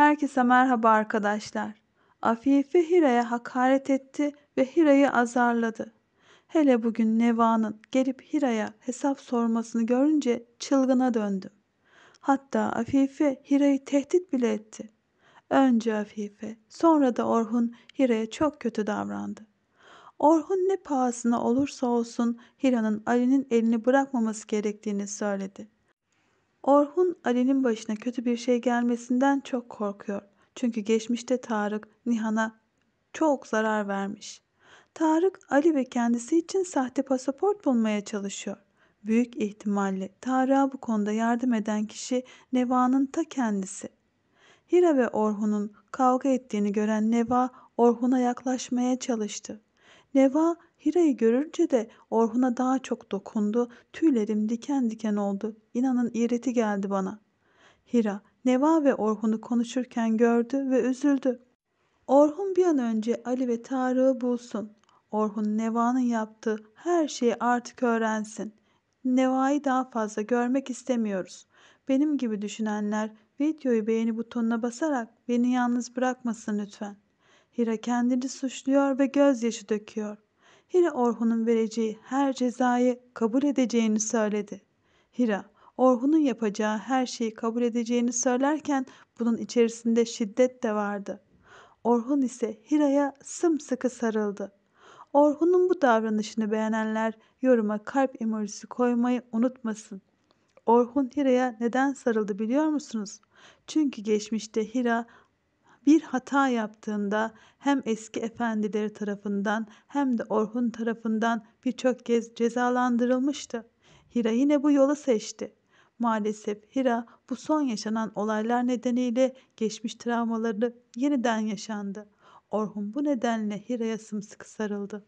Herkese merhaba arkadaşlar. Afife Hira'ya hakaret etti ve Hira'yı azarladı. Hele bugün Neva'nın gelip Hira'ya hesap sormasını görünce çılgına döndüm. Hatta Afife Hira'yı tehdit bile etti. Önce Afife, sonra da Orhun Hira'ya çok kötü davrandı. Orhun ne pahasına olursa olsun Hira'nın Ali'nin elini bırakmaması gerektiğini söyledi. Orhun Ali'nin başına kötü bir şey gelmesinden çok korkuyor. Çünkü geçmişte Tarık Nihan'a çok zarar vermiş. Tarık Ali ve kendisi için sahte pasaport bulmaya çalışıyor. Büyük ihtimalle Tarık'a bu konuda yardım eden kişi Neva'nın ta kendisi. Hira ve Orhun'un kavga ettiğini gören Neva Orhun'a yaklaşmaya çalıştı. Neva Hira'yı görünce de Orhun'a daha çok dokundu, tüylerim diken diken oldu. İnanın iğreti geldi bana. Hira, Neva ve Orhun'u konuşurken gördü ve üzüldü. Orhun bir an önce Ali ve Tarık'ı bulsun. Orhun Neva'nın yaptığı her şeyi artık öğrensin. Neva'yı daha fazla görmek istemiyoruz. Benim gibi düşünenler videoyu beğeni butonuna basarak beni yalnız bırakmasın lütfen. Hira kendini suçluyor ve gözyaşı döküyor. Hira Orhun'un vereceği her cezayı kabul edeceğini söyledi. Hira, Orhun'un yapacağı her şeyi kabul edeceğini söylerken bunun içerisinde şiddet de vardı. Orhun ise Hira'ya sımsıkı sarıldı. Orhun'un bu davranışını beğenenler yoruma kalp emojisi koymayı unutmasın. Orhun Hira'ya neden sarıldı biliyor musunuz? Çünkü geçmişte Hira bir hata yaptığında hem eski efendileri tarafından hem de Orhun tarafından birçok kez cezalandırılmıştı. Hira yine bu yolu seçti. Maalesef Hira bu son yaşanan olaylar nedeniyle geçmiş travmaları yeniden yaşandı. Orhun bu nedenle Hira'ya sımsıkı sarıldı.